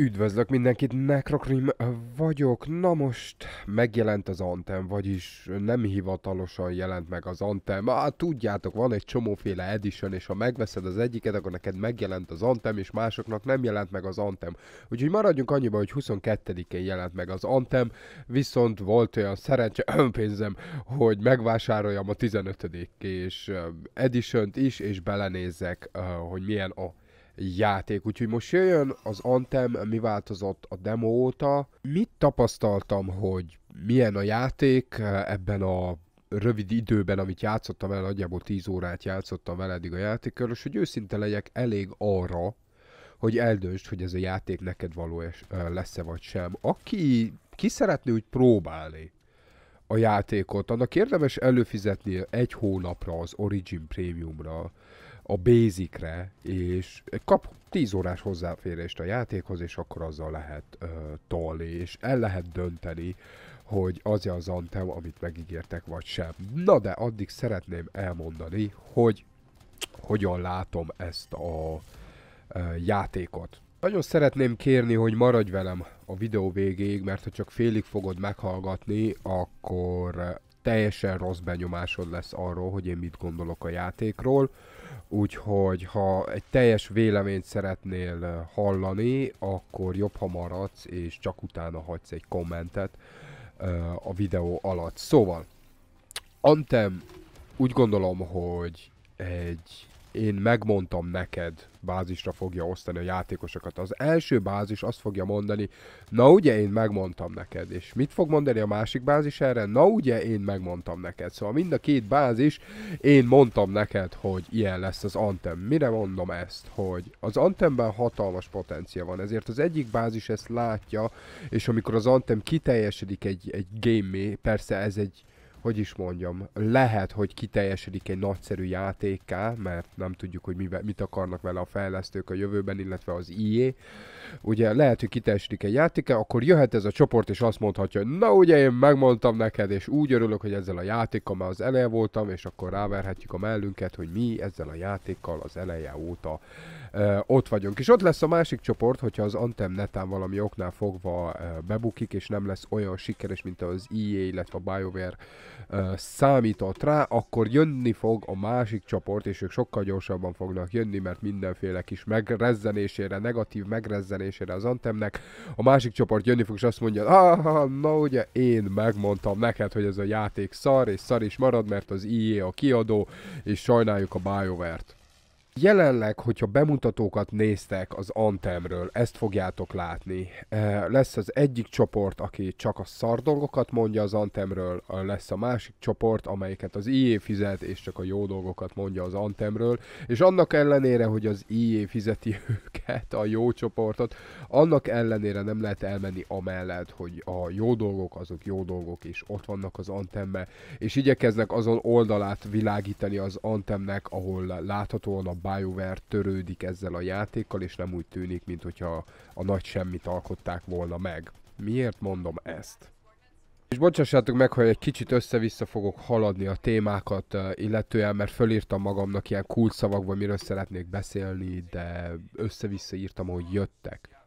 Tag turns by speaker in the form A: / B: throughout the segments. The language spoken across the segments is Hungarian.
A: Üdvözlök mindenkit, Necrokrim vagyok. Na most megjelent az Antem, vagyis nem hivatalosan jelent meg az Antem. Á, tudjátok, van egy csomóféle edition, és ha megveszed az egyiket, akkor neked megjelent az Antem, és másoknak nem jelent meg az Antem. Úgyhogy maradjunk annyiban, hogy 22-én jelent meg az Antem, viszont volt olyan szerencse, önpénzem, hogy megvásároljam a 15 és edition is, és belenézzek, hogy milyen a játék. Úgyhogy most jöjjön az Anthem, mi változott a demo óta. Mit tapasztaltam, hogy milyen a játék eh, ebben a rövid időben, amit játszottam el, nagyjából 10 órát játszottam vele eddig a játékkal, és hogy őszinte legyek elég arra, hogy eldöntsd, hogy ez a játék neked való eh, lesz-e vagy sem. Aki ki szeretné úgy próbálni a játékot, annak érdemes előfizetni egy hónapra az Origin Premiumra, a basicre, és kap 10 órás hozzáférést a játékhoz, és akkor azzal lehet uh, tolni, és el lehet dönteni, hogy az -e az antem, amit megígértek, vagy sem. Na de addig szeretném elmondani, hogy hogyan látom ezt a uh, játékot. Nagyon szeretném kérni, hogy maradj velem a videó végéig, mert ha csak félig fogod meghallgatni, akkor teljesen rossz benyomásod lesz arról, hogy én mit gondolok a játékról. Úgyhogy ha egy teljes véleményt szeretnél eh, hallani, akkor jobb, ha maradsz, és csak utána hagysz egy kommentet eh, a videó alatt. Szóval, Antem úgy gondolom, hogy egy én megmondtam neked, bázisra fogja osztani a játékosokat. Az első bázis azt fogja mondani, na ugye én megmondtam neked, és mit fog mondani a másik bázis erre? Na ugye én megmondtam neked. Szóval mind a két bázis, én mondtam neked, hogy ilyen lesz az Antem. Mire mondom ezt? Hogy az antemben hatalmas potencia van, ezért az egyik bázis ezt látja, és amikor az Antem kiteljesedik egy, egy game persze ez egy hogy is mondjam, lehet, hogy kiteljesedik egy nagyszerű játékká, mert nem tudjuk, hogy mivel, mit akarnak vele a fejlesztők a jövőben, illetve az IE. Ugye lehet, hogy kiteljesedik egy játéká, akkor jöhet ez a csoport, és azt mondhatja, hogy na ugye én megmondtam neked, és úgy örülök, hogy ezzel a játékkal már az eleje voltam, és akkor ráverhetjük a mellünket, hogy mi ezzel a játékkal az eleje óta ott vagyunk. És ott lesz a másik csoport, hogyha az Antem netán valami oknál fogva bebukik, és nem lesz olyan sikeres, mint az EA, illetve a BioWare számított rá, akkor jönni fog a másik csoport, és ők sokkal gyorsabban fognak jönni, mert mindenféle kis megrezzenésére, negatív megrezzenésére az Antemnek a másik csoport jönni fog, és azt mondja, ah, na ugye én megmondtam neked, hogy ez a játék szar, és szar is marad, mert az EA a kiadó, és sajnáljuk a BioWare-t. Jelenleg, hogyha bemutatókat néztek az Antemről, ezt fogjátok látni. Eh, lesz az egyik csoport, aki csak a szar dolgokat mondja az Antemről, lesz a másik csoport, amelyiket az IE fizet, és csak a jó dolgokat mondja az Antemről, és annak ellenére, hogy az IE fizeti őket, a jó csoportot, annak ellenére nem lehet elmenni amellett, hogy a jó dolgok azok jó dolgok, és ott vannak az Antembe, és igyekeznek azon oldalát világítani az Antemnek, ahol láthatóan a BioWare törődik ezzel a játékkal, és nem úgy tűnik, mint hogyha a nagy semmit alkották volna meg. Miért mondom ezt? És bocsássátok meg, hogy egy kicsit össze-vissza fogok haladni a témákat, eh, illetően, mert fölírtam magamnak ilyen kult cool szavakban, miről szeretnék beszélni, de össze-vissza írtam, hogy jöttek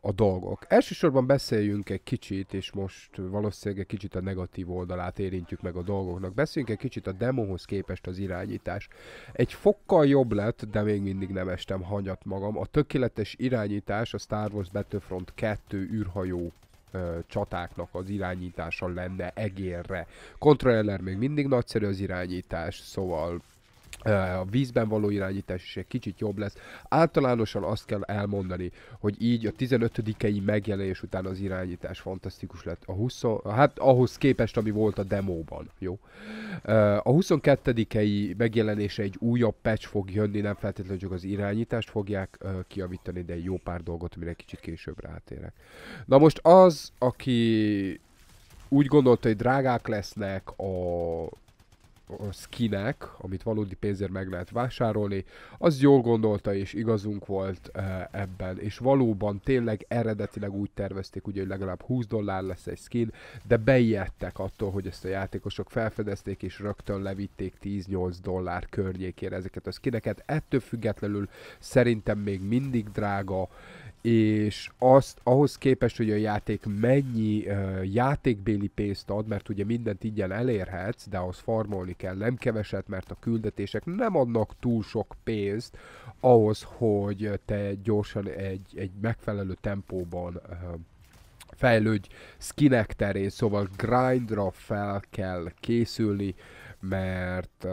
A: a dolgok. Elsősorban beszéljünk egy kicsit, és most valószínűleg egy kicsit a negatív oldalát érintjük meg a dolgoknak. Beszéljünk egy kicsit a demóhoz képest az irányítás. Egy fokkal jobb lett, de még mindig nem estem hanyat magam. A tökéletes irányítás a Star Wars Battlefront 2 űrhajó csatáknak az irányítása lenne egérre. Controller még mindig nagyszerű az irányítás, szóval a vízben való irányítás is egy kicsit jobb lesz. Általánosan azt kell elmondani, hogy így a 15-i megjelenés után az irányítás fantasztikus lett. A 20, hát ahhoz képest, ami volt a demóban, jó? A 22-i megjelenése egy újabb patch fog jönni, nem feltétlenül csak az irányítást fogják kiavítani, de jó pár dolgot, mire kicsit később rátérek. Na most az, aki úgy gondolta, hogy drágák lesznek a skinek, amit valódi pénzért meg lehet vásárolni, az jól gondolta és igazunk volt eh, ebben, és valóban tényleg eredetileg úgy tervezték, ugye, hogy legalább 20 dollár lesz egy skin, de beijedtek attól, hogy ezt a játékosok felfedezték, és rögtön levitték 10-8 dollár környékére ezeket a skineket. Ettől függetlenül szerintem még mindig drága, és azt ahhoz képest, hogy a játék mennyi uh, játékbéli pénzt ad, mert ugye mindent ingyen elérhetsz, de ahhoz farmolni kell, nem keveset, mert a küldetések nem adnak túl sok pénzt ahhoz, hogy te gyorsan egy, egy megfelelő tempóban uh, fejlődj skinek terén, szóval grindra fel kell készülni, mert uh,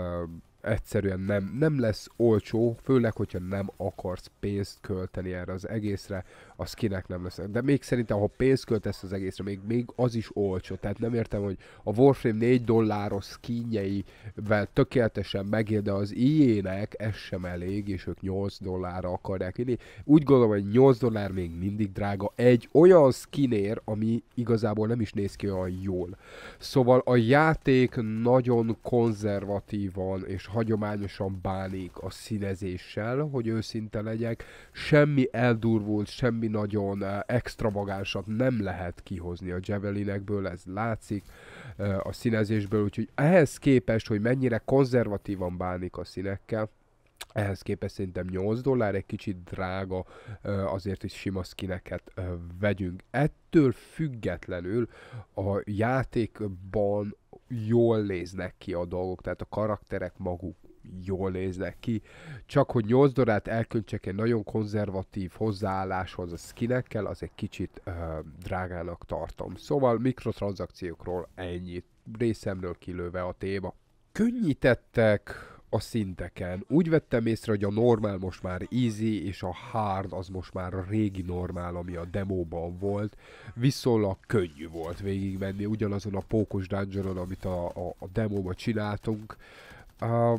A: egyszerűen nem, nem lesz olcsó, főleg, hogyha nem akarsz pénzt költeni erre az egészre, az kinek nem lesz. De még szerintem, ha pénzt költesz az egészre, még, még az is olcsó. Tehát nem értem, hogy a Warframe 4 dolláros kínjeivel tökéletesen megér, de az ilyenek ez sem elég, és ők 8 dollárra akarják inni. Úgy gondolom, hogy 8 dollár még mindig drága egy olyan skinér, ami igazából nem is néz ki olyan jól. Szóval a játék nagyon konzervatívan és hagyományosan bánik a színezéssel, hogy őszinte legyek. Semmi eldurvult, semmi semmi nagyon eh, extravagánsat nem lehet kihozni a Javelinekből, ez látszik eh, a színezésből, úgyhogy ehhez képest, hogy mennyire konzervatívan bánik a színekkel, ehhez képest szerintem 8 dollár egy kicsit drága, eh, azért is sima skineket vegyünk. Ettől függetlenül a játékban jól néznek ki a dolgok, tehát a karakterek maguk jól néznek ki. Csak hogy 8 darát elköntsek egy nagyon konzervatív hozzáálláshoz a skinekkel, az egy kicsit ö, drágának tartom. Szóval mikrotranszakciókról ennyit részemről kilőve a téma. Könnyítettek a szinteken. Úgy vettem észre, hogy a normál most már easy, és a hard az most már a régi normál, ami a demóban volt. Viszonylag könnyű volt végigmenni ugyanazon a pókos dungeonon, amit a, a, a demóban csináltunk. Uh,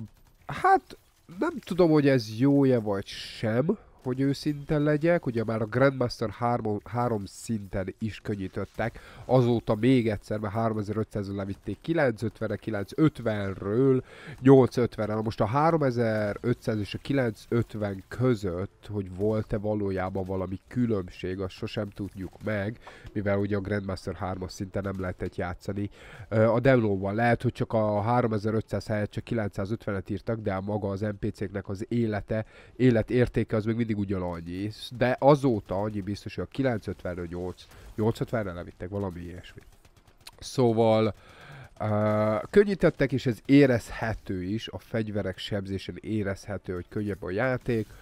A: Hát nem tudom, hogy ez jó-e vagy sem hogy őszinte legyek, ugye már a Grandmaster 3, 3 szinten is könnyítettek, azóta még egyszer, mert 3500-ön levitték 950-re, 950-ről 850-re, most a 3500 és a 950 között, hogy volt-e valójában valami különbség, azt sosem tudjuk meg, mivel ugye a Grandmaster 3-as szinten nem lehetett játszani. A demóval lehet, hogy csak a 3500 helyett csak 950-et írtak, de maga az NPC-knek az élete, életértéke az még mindig mindig ugyanannyi, de azóta annyi biztos, hogy a 950 re 8, 850-re levittek valami ilyesmi. Szóval uh, könnyítettek, és ez érezhető is, a fegyverek sebzésen érezhető, hogy könnyebb a játék, uh,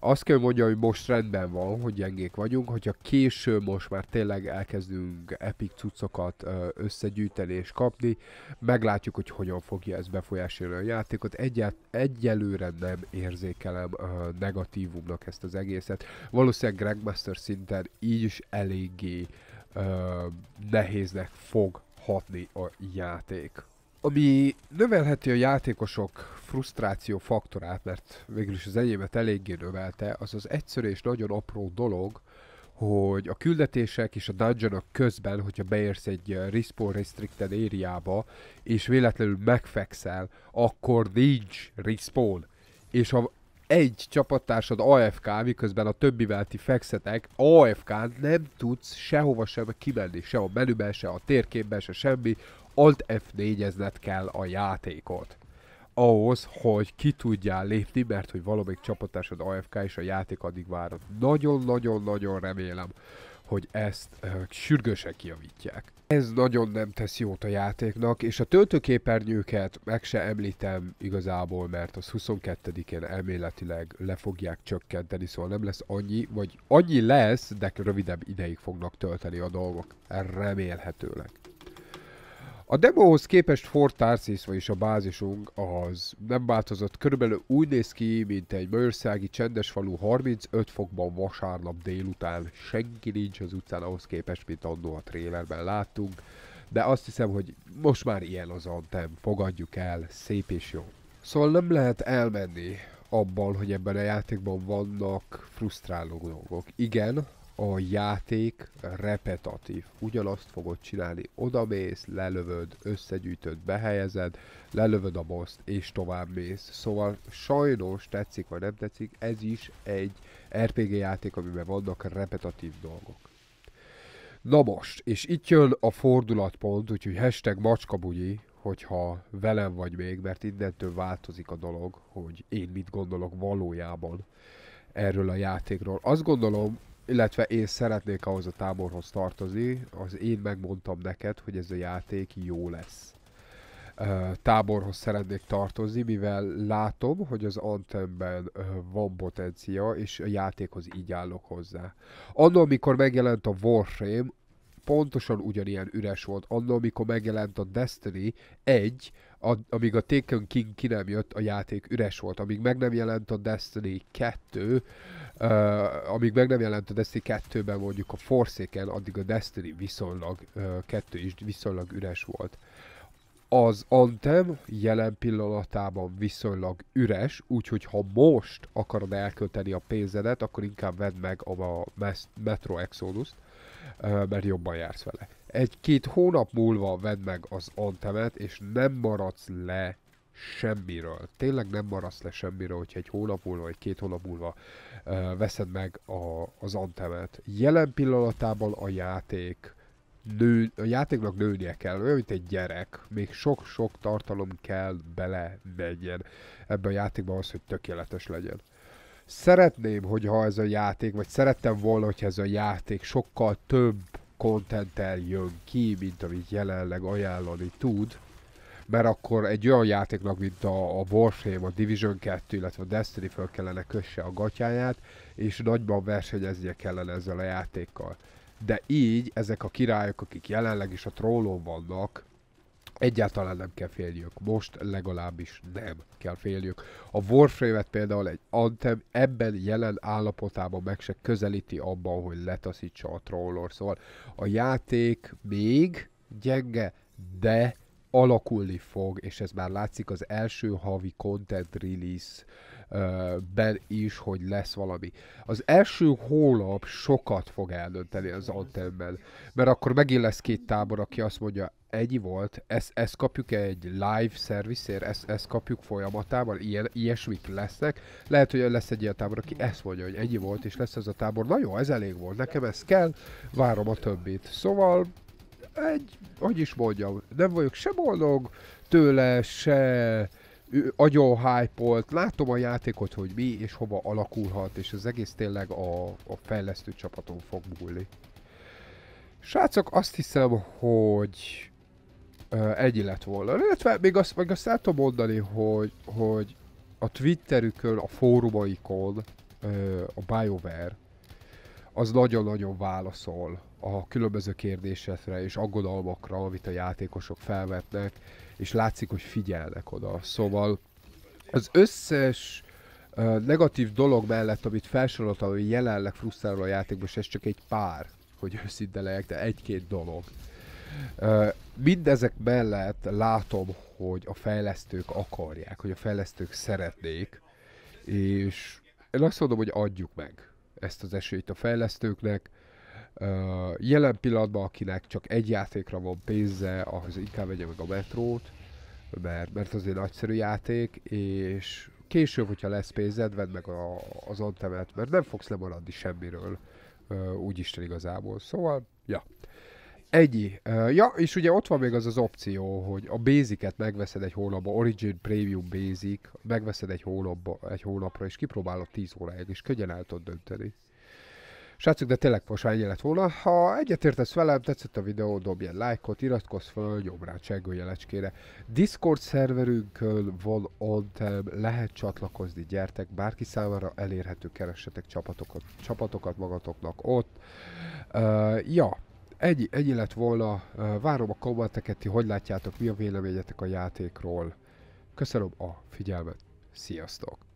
A: azt kell mondja, hogy most rendben van, hogy gyengék vagyunk, hogyha késő most már tényleg elkezdünk epic cuccokat összegyűjteni és kapni, meglátjuk, hogy hogyan fogja ez befolyásolni a játékot. Egyet, egyelőre nem érzékelem ö, negatívumnak ezt az egészet. Valószínűleg Grandmaster szinten így is eléggé ö, nehéznek fog hatni a játék ami növelheti a játékosok frusztráció faktorát, mert végül is az enyémet eléggé növelte, az az egyszerű és nagyon apró dolog, hogy a küldetések és a dungeonok közben, hogyha beérsz egy eh, respawn restricted ériába, és véletlenül megfekszel, akkor nincs respawn. És ha egy csapattársad AFK, miközben a többivel ti fekszetek, afk nem tudsz sehova sem kimenni, se a menüben, se a térképben, se semmi, Alt f 4 kell a játékot ahhoz, hogy ki tudjál lépni, mert hogy valamelyik csapatásod AFK és a játék addig várat. Nagyon-nagyon-nagyon remélem, hogy ezt uh, sürgősen kiavítják. Ez nagyon nem tesz jót a játéknak, és a töltőképernyőket meg se említem igazából, mert az 22-én elméletileg le fogják csökkenteni, szóval nem lesz annyi, vagy annyi lesz, de rövidebb ideig fognak tölteni a dolgok, remélhetőleg. A demóhoz képest Fort Tarsis, vagyis a bázisunk, az nem változott. Körülbelül úgy néz ki, mint egy magyarországi csendes falu 35 fokban vasárnap délután. Senki nincs az utcán ahhoz képest, mint annó a trélerben láttunk. De azt hiszem, hogy most már ilyen az antem. Fogadjuk el, szép és jó. Szóval nem lehet elmenni abban, hogy ebben a játékban vannak frusztráló dolgok. Igen, a játék repetatív. Ugyanazt fogod csinálni, odamész, lelövöd, összegyűjtöd, behelyezed, lelövöd a boszt, és tovább mész. Szóval sajnos tetszik vagy nem tetszik, ez is egy RPG er játék, amiben vannak repetatív dolgok. Na most, és itt jön a fordulatpont, úgyhogy hashtag macskabugyi, hogyha velem vagy még, mert innentől változik a dolog, hogy én mit gondolok valójában erről a játékról. Azt gondolom, illetve én szeretnék ahhoz a táborhoz tartozni, az én megmondtam neked, hogy ez a játék jó lesz. táborhoz szeretnék tartozni, mivel látom, hogy az Antemben van potencia, és a játékhoz így állok hozzá. Annól, amikor megjelent a Warframe, pontosan ugyanilyen üres volt annól, amikor megjelent a Destiny 1, a, amíg a Taken King ki nem jött, a játék üres volt. Amíg meg nem jelent a Destiny 2, uh, amíg meg nem jelent a Destiny 2-ben mondjuk a Forsaken, addig a Destiny viszonylag uh, 2 is viszonylag üres volt. Az Anthem jelen pillanatában viszonylag üres, úgyhogy ha most akarod elkölteni a pénzedet, akkor inkább vedd meg a Metro Exodus-t, mert jobban jársz vele. Egy-két hónap múlva vedd meg az antemet, és nem maradsz le semmiről. Tényleg nem maradsz le semmiről, hogyha egy hónap múlva, vagy két hónap múlva veszed meg a, az antemet. Jelen pillanatában a játék nő, a játéknak nőnie kell, olyan, mint egy gyerek. Még sok-sok tartalom kell bele menjen ebbe a játékba az, hogy tökéletes legyen. Szeretném, hogyha ez a játék, vagy szerettem volna, hogyha ez a játék sokkal több kontenttel jön ki, mint amit jelenleg ajánlani tud, mert akkor egy olyan játéknak, mint a, a Warframe, a Division 2, illetve a Destiny föl kellene kösse a gatyáját, és nagyban versenyeznie kellene ezzel a játékkal. De így ezek a királyok, akik jelenleg is a trólon vannak, Egyáltalán nem kell féljük. Most legalábbis nem kell féljük. A Warframe-et például egy Anthem ebben jelen állapotában meg se közelíti abban, hogy letaszítsa a trollor. Szóval a játék még gyenge, de alakulni fog, és ez már látszik az első havi content release be is, hogy lesz valami. Az első hónap sokat fog eldönteni az Antemben, mert akkor megint lesz két tábor, aki azt mondja, egy volt, ezt, ezt kapjuk egy live szerviszért, ezt, ezt kapjuk folyamatában, ilyen, ilyesmik lesznek. Lehet, hogy lesz egy ilyen tábor, aki ezt mondja, hogy egy volt, és lesz ez a tábor. Na jó, ez elég volt, nekem ez kell, várom a többit. Szóval egy, hogy is mondjam, nem vagyok se boldog tőle, se ő agyon hype látom a játékot, hogy mi és hova alakulhat, és az egész tényleg a, a fejlesztő csapaton fog múlni. Srácok, azt hiszem, hogy uh, egy lett volna. Illetve még azt, meg azt el tudom mondani, hogy, hogy a Twitterükön, a fórumaikon uh, a BioWare az nagyon-nagyon válaszol a különböző kérdésekre és aggodalmakra, amit a játékosok felvetnek, és látszik, hogy figyelnek oda. Szóval az összes uh, negatív dolog mellett, amit felsoroltam, ami jelenleg frusztráló a játékban, és ez csak egy pár, hogy őszinte legyek, de egy-két dolog. Uh, mindezek mellett látom, hogy a fejlesztők akarják, hogy a fejlesztők szeretnék, és én azt mondom, hogy adjuk meg ezt az esélyt a fejlesztőknek, jelen pillanatban, akinek csak egy játékra van pénze, ahhoz inkább vegye meg a metrót, mert, mert az egy nagyszerű játék, és később, hogyha lesz pénzed, vedd meg a, az antemet, mert nem fogsz lemaradni semmiről, úgy Isten igazából. Szóval, ja. egyi, Ja, és ugye ott van még az az opció, hogy a Basic-et megveszed egy hónapba, Origin Premium Basic, megveszed egy hónapba, egy hónapra, és kipróbálod 10 óráig, és könnyen el tudod dönteni. Srácok, de tényleg posány lett volna. Ha egyetértesz velem, tetszett a videó, dobj egy lájkot, iratkozz fel jobb a jelecskére. Discord szerverünkön van on lehet csatlakozni, gyertek, bárki számára elérhető, keressetek csapatokat, csapatokat magatoknak ott. Uh, ja, egy, ennyi lett volna, uh, várom a kommenteket, ti hogy látjátok, mi a véleményetek a játékról. Köszönöm a figyelmet, sziasztok!